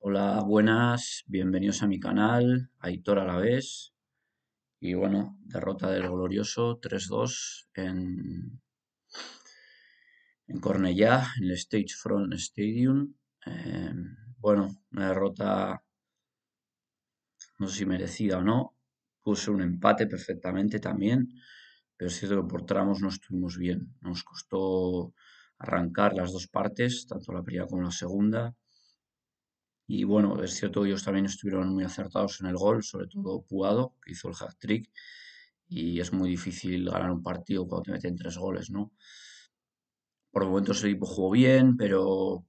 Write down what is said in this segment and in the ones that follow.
Hola, buenas, bienvenidos a mi canal, Aitor vez Y bueno, derrota del glorioso 3-2 en, en Cornellá, en el Stage Front Stadium. Em, bueno, una derrota, no sé si merecida o no. Puse un empate perfectamente también, pero es cierto que por tramos no estuvimos bien. Nos costó arrancar las dos partes, tanto la primera como la segunda y bueno, es cierto que ellos también estuvieron muy acertados en el gol, sobre todo Puado, que hizo el hat-trick. Y es muy difícil ganar un partido cuando te meten tres goles, ¿no? Por momentos el equipo jugó bien, pero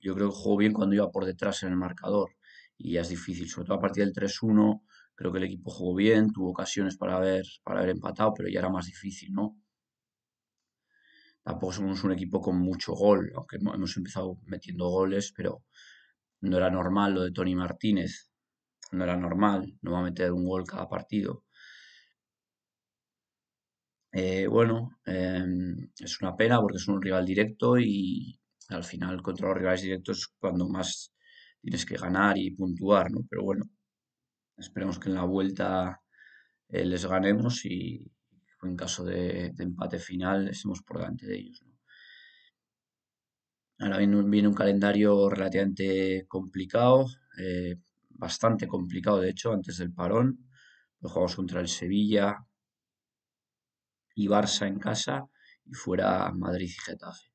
yo creo que jugó bien cuando iba por detrás en el marcador. Y es difícil, sobre todo a partir del 3-1, creo que el equipo jugó bien, tuvo ocasiones para haber, para haber empatado, pero ya era más difícil, ¿no? Tampoco somos un equipo con mucho gol, aunque hemos empezado metiendo goles, pero no era normal lo de Tony Martínez, no era normal, no va a meter un gol cada partido. Eh, bueno, em, es una pena porque es un rival directo y al final contra los rivales directos es cuando más tienes que ganar y puntuar, ¿no? Pero bueno, esperemos que en la vuelta eh, les ganemos y en caso de, empate final estemos por delante de ellos, Ahora viene un calendario relativamente complicado, eh, bastante complicado de hecho, antes del parón. Los pues juegos contra el Sevilla y Barça en casa y fuera Madrid y Getafe.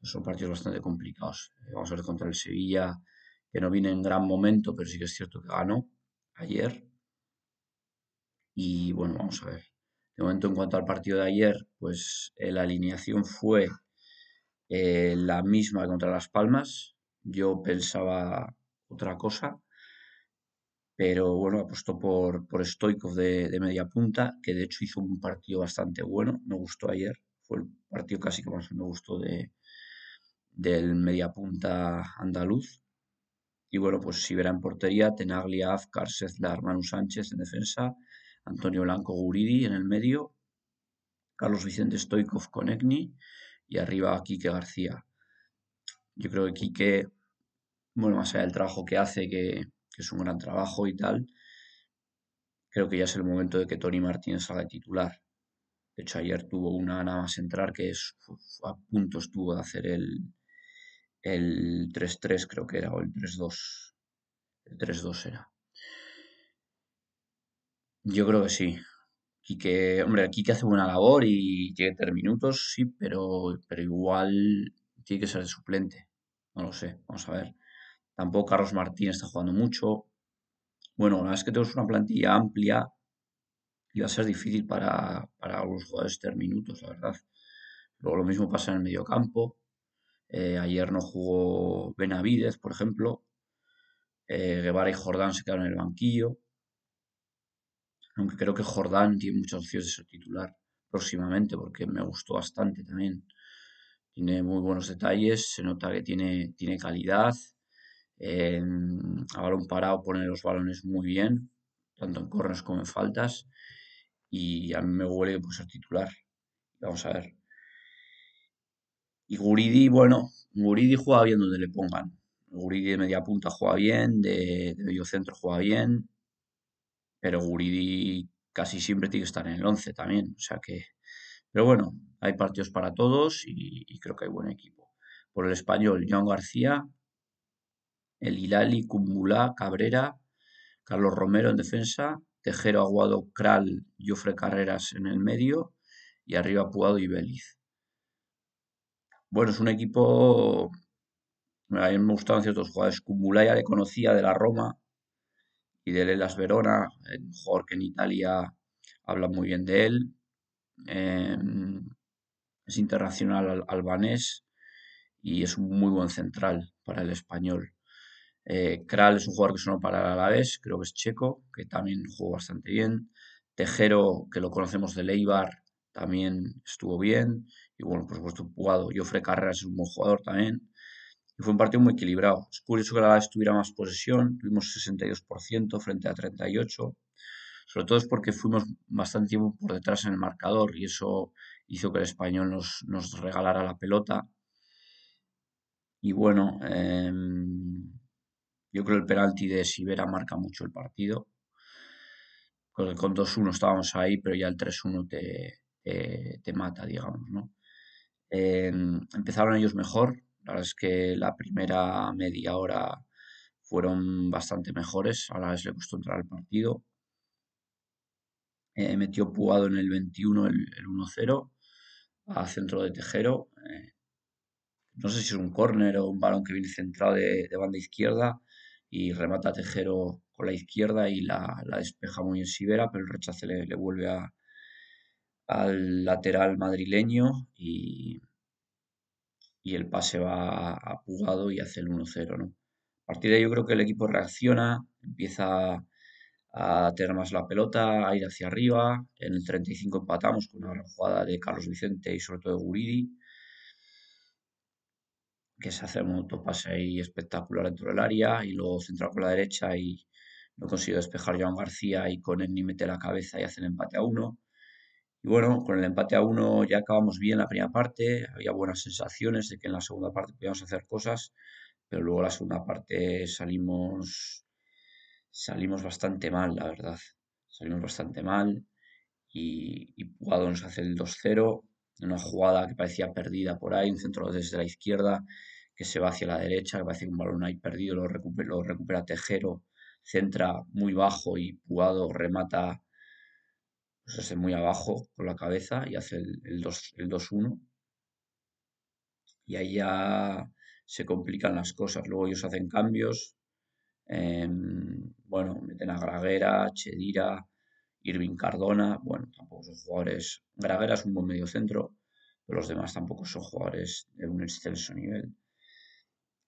son partidos bastante complicados. Eh, vamos a ver contra el Sevilla, que no viene en gran momento, pero sí que es cierto que ganó ayer. Y bueno, vamos a ver. De momento, en cuanto al partido de ayer, pues eh, la alineación fue eh, la misma contra Las Palmas. Yo pensaba otra cosa, pero bueno, apostó por, Stoikov de, de, media punta, que de hecho hizo un partido bastante bueno, me gustó ayer, fue el partido casi que más me gustó de, del media punta andaluz. Y bueno, pues si verá en portería, Tenaglia, Afkar, Sezlar, Manu Sánchez en defensa, Antonio Blanco Guridi en el medio, Carlos Vicente Stoikov con Egni y arriba Kike García. Yo creo que Kike bueno, más allá del trabajo que hace, que, es un gran trabajo y tal, creo que ya es el momento de que Tony Martínez haga titular. De hecho, ayer tuvo una nada más entrar que es, a puntos tuvo de hacer el, el 3-3, creo que era, o el 3-2. El 3-2 era. Yo creo que sí que hombre, que hace buena labor y tiene tener minutos, sí, pero, pero igual tiene que ser de suplente. No lo sé, vamos a ver. Tampoco Carlos Martínez está jugando mucho. Bueno, verdad es que tenemos una plantilla amplia, y va a ser difícil para, para los jugadores tener minutos, la verdad. Luego lo mismo pasa en el mediocampo. campo. Eh, ayer no jugó Benavides por ejemplo. Eh, Guevara y Jordán se quedaron en el banquillo aunque creo que Jordán tiene muchas opciones de ser titular próximamente, porque me gustó bastante también. Tiene muy buenos detalles, se nota que tiene, tiene calidad. Em, a balón parado pone los balones muy bien, tanto en corners como en faltas. Y a mí me huele que ser titular. Vamos a ver. Y Guridi, bueno, Guridi juega bien donde le pongan. Guridi de media punta juega bien, de, de medio centro juega bien, pero Guridi casi siempre tiene que estar en el 11 también. O sea que, pero bueno, hay partidos para todos y, creo que hay buen equipo. Por el español, John García, el Hilali, Cumbulá, Cabrera, Carlos Romero en defensa, Tejero, Aguado, Kral, Jofre Carreras en el medio y arriba Puado y Beliz. Bueno, es un equipo. A mí me ciertos jugadores. Cumulá ya le conocía de la Roma, y de Lelas Verona, el jugador que en Italia habla muy bien de él. Em, es internacional albanés y es un muy buen central para el español. Eh, Kral es un jugador que sonó para el Alavés, creo que es checo, que también jugó bastante bien. Tejero, que lo conocemos de Leibar, también estuvo bien. Y bueno, por supuesto, jugado. Jofre Carreras es un buen jugador también y fue un partido muy equilibrado. Es curioso que la estuviera tuviera más posesión, tuvimos 62% frente a 38%, sobre todo es porque fuimos bastante tiempo por detrás en el marcador y eso hizo que el español nos, nos regalara la pelota. Y bueno, em, yo creo que el penalti de Sibera marca mucho el partido. Con, 2-1 estábamos ahí, pero ya el 3-1 te, te, mata, digamos, ¿no? Em, empezaron ellos mejor, la verdad es que la primera media hora fueron bastante mejores. A la vez le costó entrar al partido. Eh, metió Puado en el 21 el, 1-0 a centro de Tejero. Eh. no sé si es un córner o un balón que viene centrado de, banda izquierda y remata a Tejero con la izquierda y la, despeja muy en Sibera, pero el rechace le, vuelve al lateral madrileño y y el pase va apugado y hace el 1-0. ¿no? A partir de ahí yo creo que el equipo reacciona, empieza a tener más la pelota, a ir hacia arriba. En el 35 empatamos con una jugada de Carlos Vicente y sobre todo de Guridi, que se hace un autopase ahí espectacular dentro del área y luego centra por la derecha y no consigue despejar Joan García y con él ni mete la cabeza y hace el empate a uno. Y bueno, con el empate a uno ya acabamos bien la primera parte, había buenas sensaciones de que en la segunda parte podíamos hacer cosas, pero luego la segunda parte salimos, salimos bastante mal, la verdad. Salimos bastante mal y, y Pugado nos hace el 2-0, una jugada que parecía perdida por ahí, un centro desde la izquierda que se va hacia la derecha, que parece que un balón ahí perdido, lo recupera, lo recupera Tejero, centra muy bajo y jugado remata pues hace muy abajo con la cabeza y hace el, el 2-1. y ahí ya se complican las cosas. Luego ellos hacen cambios. Em, bueno, meten a Graguera, Chedira, Irving Cardona. Bueno, tampoco son jugadores. Graguera es un buen medio centro, pero los demás tampoco son jugadores de un extenso nivel.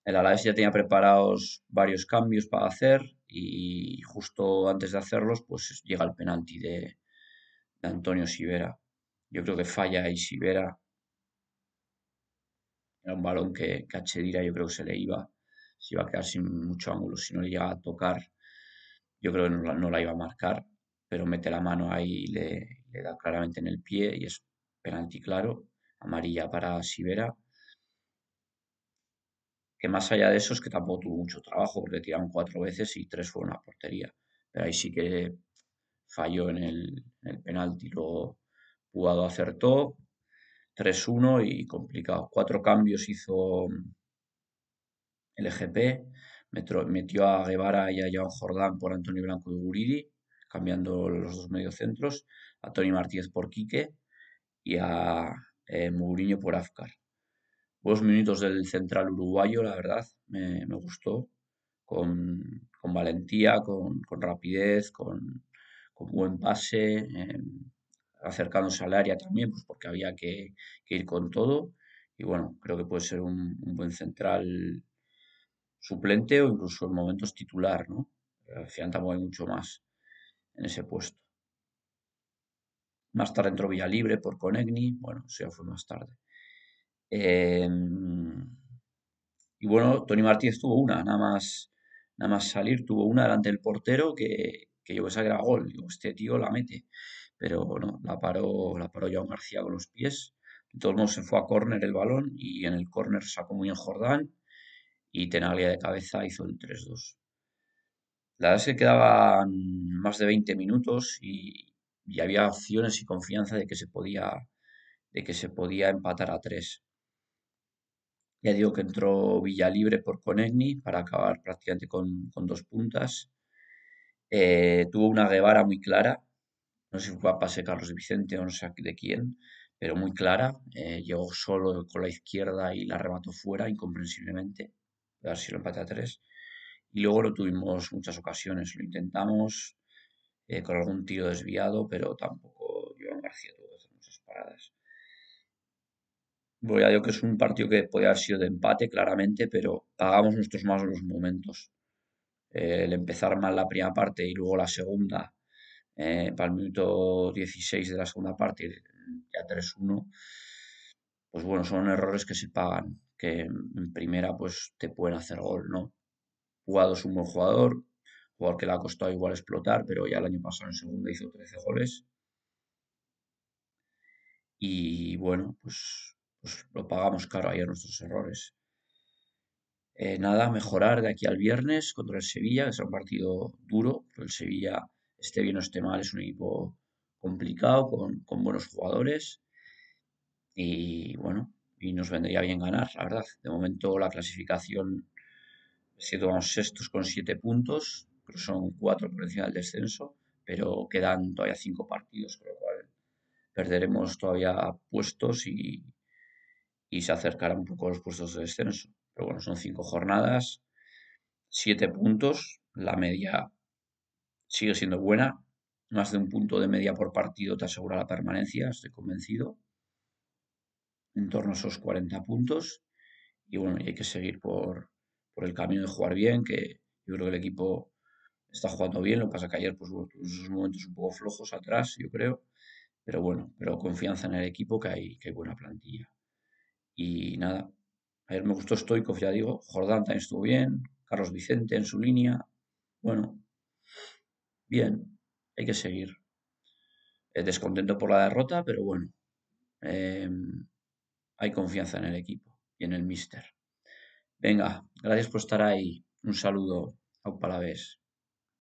El Alavés ya tenía preparados varios cambios para hacer y justo antes de hacerlos, pues llega el penalti de, Antonio Sivera. Yo creo que falla y Sivera era un balón que, que a yo creo que se le iba, se iba a quedar sin mucho ángulo, si no le llegaba a tocar, yo creo que no la, iba a marcar, pero mete la mano ahí y le, le, da claramente en el pie y es penalti claro, amarilla para Sivera. Que más allá de eso es que tampoco tuvo mucho trabajo, porque tiraron cuatro veces y tres fueron a portería. Pero ahí sí que falló en el, penalti, lo jugado acertó, 3-1 y complicado. Cuatro cambios hizo mm, el EGP, metió a Guevara y a Joan Jordán por Antonio Blanco y Guriri cambiando los dos mediocentros, a Tony Martínez por Quique y a eh, Mourinho por Afkar. Buenos minutos del central uruguayo, la verdad, me, gustó, con, valentía, con rapidez, con, con buen pase, acercándose al área también, pues porque había que, ir con todo. Y bueno, creo que puede ser un, buen central suplente o incluso en momentos titular, ¿no? Fianta mueve mucho más en ese puesto. Más tarde entró Villa Libre por Conegni, bueno, eso ya fue más tarde. Em, y bueno, Tony Martínez tuvo una, nada más, nada más salir, tuvo una delante del portero que, que yo pensaba que era gol. este tío la mete. Pero no, la paró, la paró Joan García con los pies. De todos modos, se fue a córner el balón y en el córner sacó muy en Jordán y Tenaglia de cabeza hizo el 3-2. La verdad se quedaban más de 20 minutos y, había opciones y confianza de que se podía, de que se podía empatar a 3. Ya digo que entró libre por Conegni para acabar prácticamente con, con dos puntas eh, tuvo una Guevara muy clara, no sé si fue a pase Carlos Vicente o no sé de quién, pero muy clara. Eh, llegó solo con la izquierda y la remató fuera, incomprensiblemente. A ver si lo empate a tres. Y luego lo tuvimos muchas ocasiones, lo intentamos eh, con algún tiro desviado, pero tampoco Joan García tuvo que hacer muchas paradas. Voy a decir que es un partido que puede haber sido de empate, claramente, pero pagamos nuestros más malos momentos. Eh, el empezar mal la primera parte y luego la segunda, eh, para el minuto 16 de la segunda parte, ya 3-1, pues bueno, son errores que se pagan, que en primera pues te pueden hacer gol, ¿no? Jugado es un buen jugador, jugador que le ha costado igual explotar, pero ya el año pasado en segunda hizo 13 goles. Y bueno, pues, pues lo pagamos caro ahí nuestros errores. Eh, nada, mejorar de aquí al viernes contra el Sevilla, que será un partido duro, pero el Sevilla, esté bien o esté mal, es un equipo complicado, con, buenos jugadores. Y bueno, y nos vendría bien ganar, la verdad. De momento la clasificación, si tomamos sextos con siete puntos, pero son cuatro por encima del descenso, pero quedan todavía cinco partidos, con lo cual perderemos todavía puestos y, y se acercarán un poco los puestos de descenso. Pero bueno, son cinco jornadas, siete puntos, la media sigue siendo buena, más de un punto de media por partido te asegura la permanencia, estoy convencido, en torno a esos 40 puntos. Y bueno, hay que seguir por, por el camino de jugar bien, que yo creo que el equipo está jugando bien, lo que pasa que ayer pues hubo esos momentos un poco flojos atrás, yo creo, pero bueno, pero confianza en el equipo que hay, que hay buena plantilla. Y nada, Ayer me gustó Stoikov, ya digo. Jordán también estuvo bien. Carlos Vicente en su línea. Bueno, bien, hay que seguir. Eh, descontento por la derrota, pero bueno, eh, hay confianza en el equipo y en el mister. Venga, gracias por estar ahí. Un saludo. a palavés.